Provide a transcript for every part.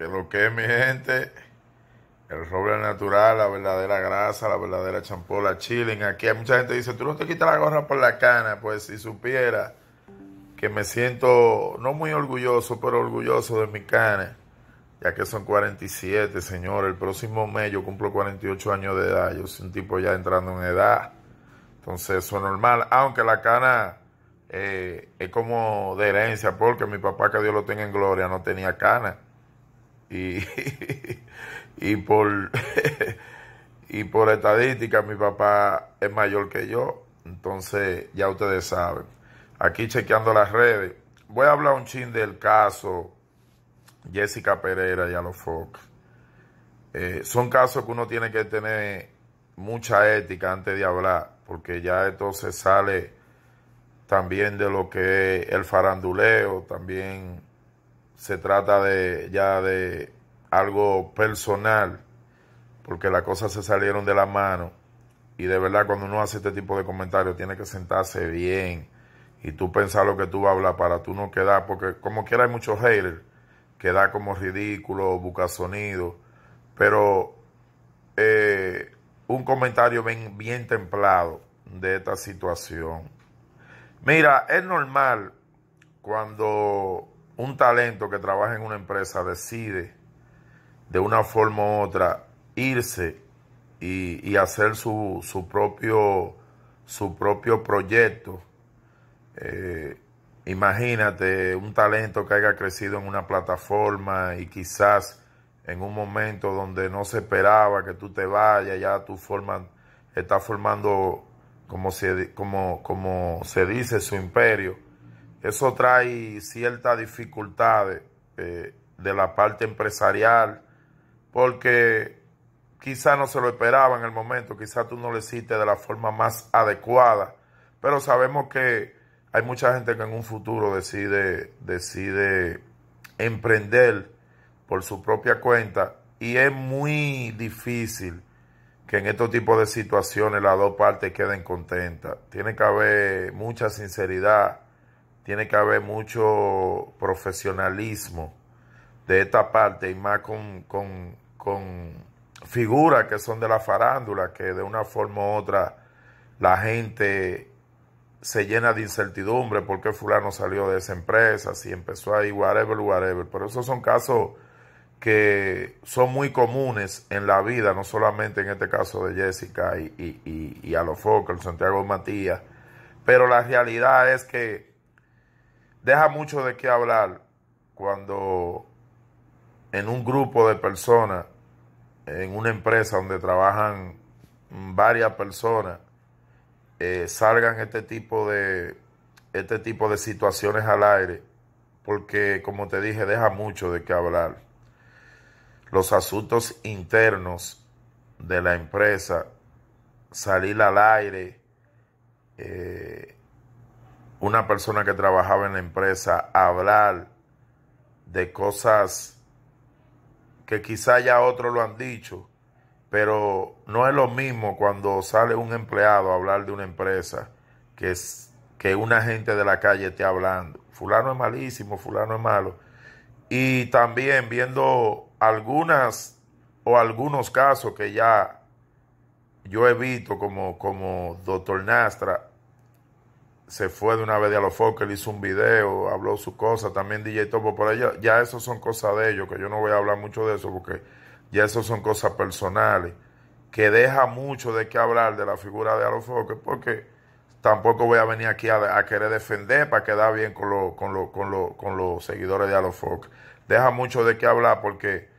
Que lo que es, mi gente, el roble natural, la verdadera grasa, la verdadera champola, chilling. Aquí hay mucha gente que dice, tú no te quitas la gorra por la cana. Pues si supiera que me siento no muy orgulloso, pero orgulloso de mi cana, ya que son 47, señor. El próximo mes yo cumplo 48 años de edad. Yo soy un tipo ya entrando en edad. Entonces eso es normal, aunque la cana eh, es como de herencia, porque mi papá, que Dios lo tenga en gloria, no tenía cana y, y por y por estadística mi papá es mayor que yo, entonces ya ustedes saben. Aquí chequeando las redes, voy a hablar un chin del caso Jessica Pereira y los Eh, son casos que uno tiene que tener mucha ética antes de hablar, porque ya esto se sale también de lo que es el faranduleo, también se trata de ya de algo personal, porque las cosas se salieron de la mano. Y de verdad, cuando uno hace este tipo de comentarios, tiene que sentarse bien y tú pensar lo que tú vas a hablar para tú no quedar, porque como quiera hay muchos haters que da como ridículo, busca sonido, pero eh, un comentario bien, bien templado de esta situación. Mira, es normal cuando un talento que trabaja en una empresa decide de una forma u otra irse y, hacer su, propio, su propio proyecto, eh, imagínate un talento que haya crecido en una plataforma y quizás en un momento donde no se esperaba que tú te vayas, ya tú formas, estás formando, como como, como se dice, su imperio eso trae ciertas dificultades eh, de la parte empresarial, porque quizá no se lo esperaba en el momento, quizá tú no lo hiciste de la forma más adecuada, pero sabemos que hay mucha gente que en un futuro decide, decide emprender por su propia cuenta y es muy difícil que en estos tipos de situaciones las dos partes queden contentas. Tiene que haber mucha sinceridad tiene que haber mucho profesionalismo de esta parte y más con, figuras que son de la farándula, que de una forma u otra la gente se llena de incertidumbre porque fulano salió de esa empresa, si empezó ahí, whatever, whatever. Pero esos son casos que son muy comunes en la vida, no solamente en este caso de Jessica y, y, y, y a los Santiago Matías, pero la realidad es que deja mucho de qué hablar cuando en un grupo de personas, en una empresa donde trabajan varias personas, eh, salgan este tipo de este tipo de situaciones al aire, porque como te dije, deja mucho de qué hablar. Los asuntos internos de la empresa, salir al aire, eh, una persona que trabajaba en la empresa hablar de cosas que quizá ya otros lo han dicho, pero no es lo mismo cuando sale un empleado a hablar de una empresa que, es, que una gente de la calle esté hablando. Fulano es malísimo, fulano es malo. Y también viendo algunas o algunos casos que ya yo visto como, como doctor Nastra se fue de una vez de a los él hizo un video, habló su cosa, también DJ Topo, por ya, ya eso son cosas de ellos, que yo no voy a hablar mucho de eso, porque ya eso son cosas personales, que deja mucho de qué hablar de la figura de Alofoque, porque tampoco voy a venir aquí a, querer defender para quedar bien con, con, con los seguidores de Alofoque. Deja mucho de qué hablar, porque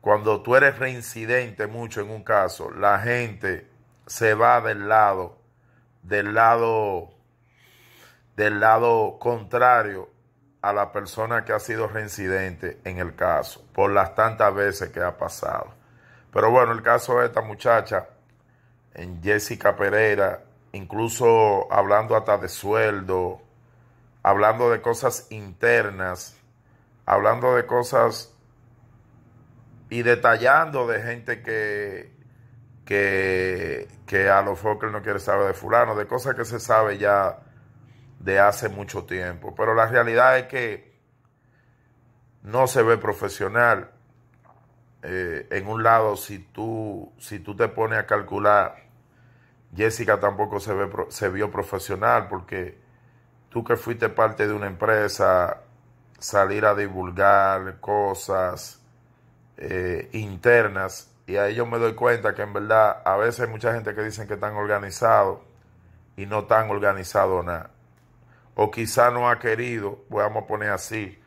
cuando tú eres reincidente mucho en un caso, la gente se va del lado, del lado del lado contrario a la persona que ha sido reincidente en el caso, por las tantas veces que ha pasado. Pero bueno, el caso de esta muchacha, en Jessica Pereira, incluso hablando hasta de sueldo, hablando de cosas internas, hablando de cosas y detallando de gente que, que, que a los Fokker no quiere saber de fulano, de cosas que se sabe ya de hace mucho tiempo. Pero la realidad es que no se ve profesional. Eh, en un lado, si tú, si tú te pones a calcular, Jessica tampoco se, ve, se vio profesional porque tú que fuiste parte de una empresa, salir a divulgar cosas eh, internas, y ahí yo me doy cuenta que en verdad a veces hay mucha gente que dicen que están organizados y no están organizados nada o quizá no ha querido, vamos a poner así,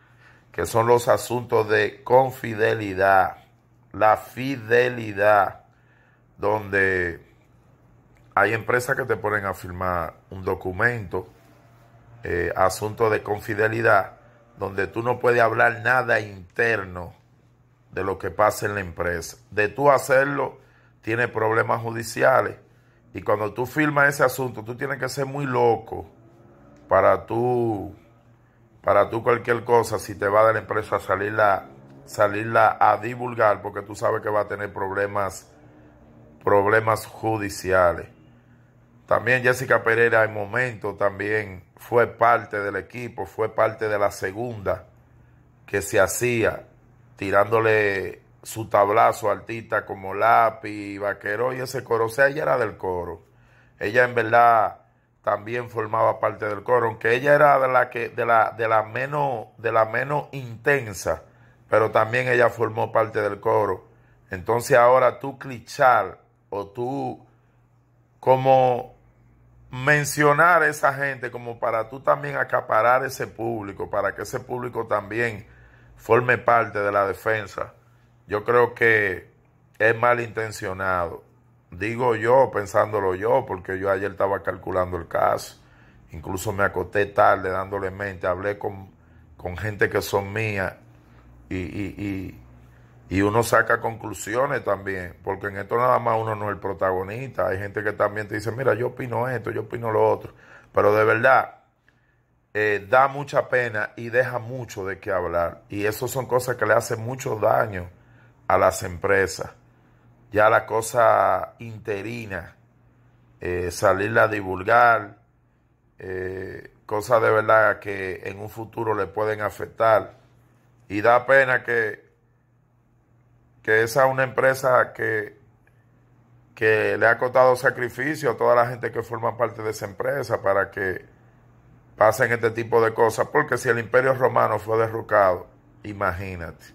que son los asuntos de confidelidad, la fidelidad, donde hay empresas que te ponen a firmar un documento, eh, asunto de confidelidad, donde tú no puedes hablar nada interno de lo que pasa en la empresa. De tú hacerlo, tiene problemas judiciales. Y cuando tú firmas ese asunto, tú tienes que ser muy loco para tú, para tú cualquier cosa, si te va de la empresa, salirla, salirla a divulgar, porque tú sabes que va a tener problemas, problemas judiciales. También Jessica Pereira en momento también fue parte del equipo, fue parte de la segunda que se hacía, tirándole su tablazo a como Lápiz, Vaquero y ese coro. O sea, ella era del coro. Ella en verdad también formaba parte del coro, aunque ella era de la que de la de la menos de la menos intensa, pero también ella formó parte del coro. Entonces ahora tú clichar o tú como mencionar a esa gente como para tú también acaparar ese público, para que ese público también forme parte de la defensa. Yo creo que es malintencionado Digo yo, pensándolo yo, porque yo ayer estaba calculando el caso. Incluso me acosté tarde dándole mente. Hablé con, gente que son mías y, y, y, uno saca conclusiones también, porque en esto nada más uno no es el protagonista. Hay gente que también te dice, mira, yo opino esto, yo opino lo otro. Pero de verdad, eh, da mucha pena y deja mucho de qué hablar. Y eso son cosas que le hacen mucho daño a las empresas ya la cosa interina, eh, salirla a divulgar, eh, cosas de verdad que en un futuro le pueden afectar. Y da pena que, que esa es una empresa que, que le ha costado sacrificio a toda la gente que forma parte de esa empresa para que pasen este tipo de cosas. Porque si el imperio romano fue derrocado, imagínate,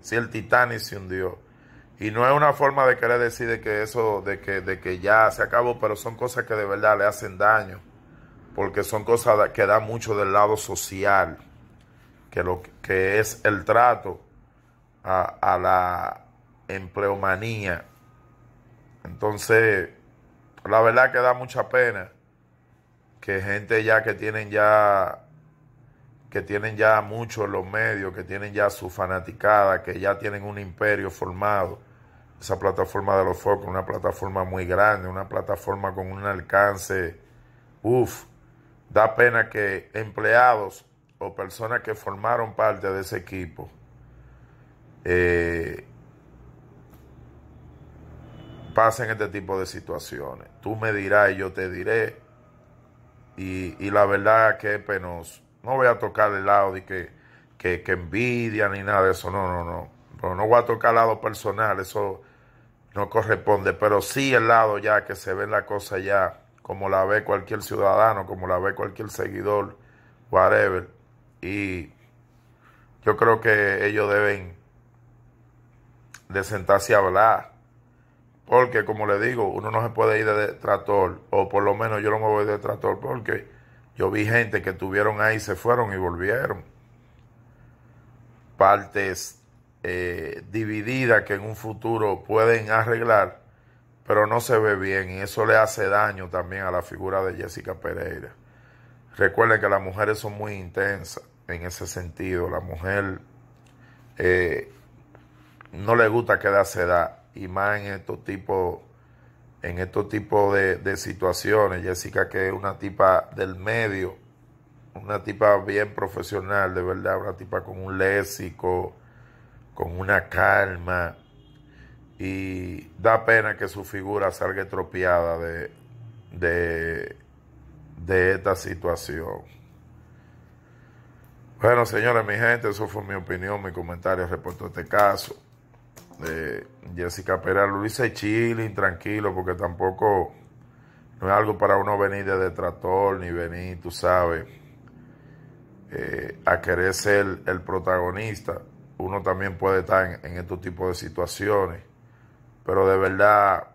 si el Titanic se hundió y no es una forma de querer decir de que eso, de que, de que ya se acabó, pero son cosas que de verdad le hacen daño, porque son cosas que dan mucho del lado social, que lo que es el trato a la empleomanía. Entonces, la verdad que da mucha pena que gente ya que tienen ya que tienen ya muchos los medios, que tienen ya su fanaticada, que ya tienen un imperio formado. Esa plataforma de los focos, una plataforma muy grande, una plataforma con un alcance, Uf, da pena que empleados o personas que formaron parte de ese equipo eh, pasen este tipo de situaciones. Tú me dirás y yo te diré. Y, y la verdad que es penoso. No voy a tocar el lado de que, que, envidia ni nada de eso. No, no, no. pero no voy a tocar el lado personal. Eso no corresponde. Pero sí el lado ya que se ve la cosa ya como la ve cualquier ciudadano, como la ve cualquier seguidor, whatever. Y yo creo que ellos deben de sentarse a hablar. Porque como le digo, uno no se puede ir de trator. o por lo menos yo no me voy de trator porque yo vi gente que estuvieron ahí, se fueron y volvieron. Partes eh, divididas que en un futuro pueden arreglar, pero no se ve bien y eso le hace daño también a la figura de Jessica Pereira. Recuerden que las mujeres son muy intensas en ese sentido. La mujer eh, no le gusta quedarse da y más en estos tipos en estos tipos de, situaciones. Jessica, que es una tipa del medio, una tipa bien profesional, de verdad, una tipa con un léxico, con una calma. Y da pena que su figura salga estropeada de, de, de esta situación. Bueno, señores, mi gente, eso fue mi opinión, mi comentario respecto a este caso. Jessica Peral, Luisa y tranquilo, porque tampoco no es algo para uno venir de detractor ni venir, tú sabes, eh, a querer ser el, protagonista. Uno también puede estar en, en estos tipos de situaciones, pero de verdad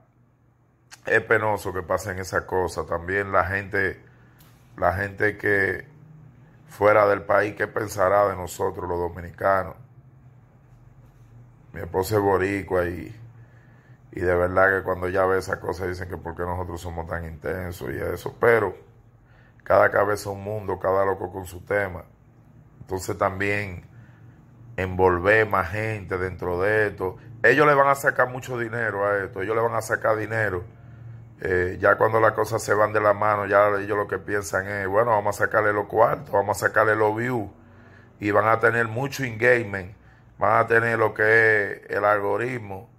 es penoso que pasen esas cosas. También la gente, la gente que fuera del país, ¿qué pensará de nosotros los dominicanos? Mi esposo es boricua y, de verdad que cuando ya ve esas cosas dicen que porque nosotros somos tan intensos y eso. Pero cada cabeza un mundo, cada loco con su tema. Entonces también envolver más gente dentro de esto. Ellos le van a sacar mucho dinero a esto, ellos le van a sacar dinero. Eh, ya cuando las cosas se van de la mano, ya ellos lo que piensan es, bueno, vamos a sacarle los cuartos, vamos a sacarle los views y van a tener mucho engagement van a tener lo que es el algoritmo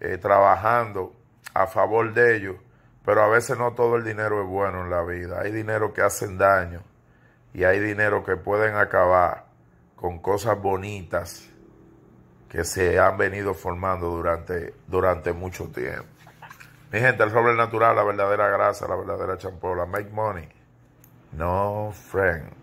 eh, trabajando a favor de ellos, pero a veces no todo el dinero es bueno en la vida. Hay dinero que hacen daño y hay dinero que pueden acabar con cosas bonitas que se han venido formando durante, durante mucho tiempo. Mi gente, el roble natural, la verdadera grasa, la verdadera champola. Make money. No friend.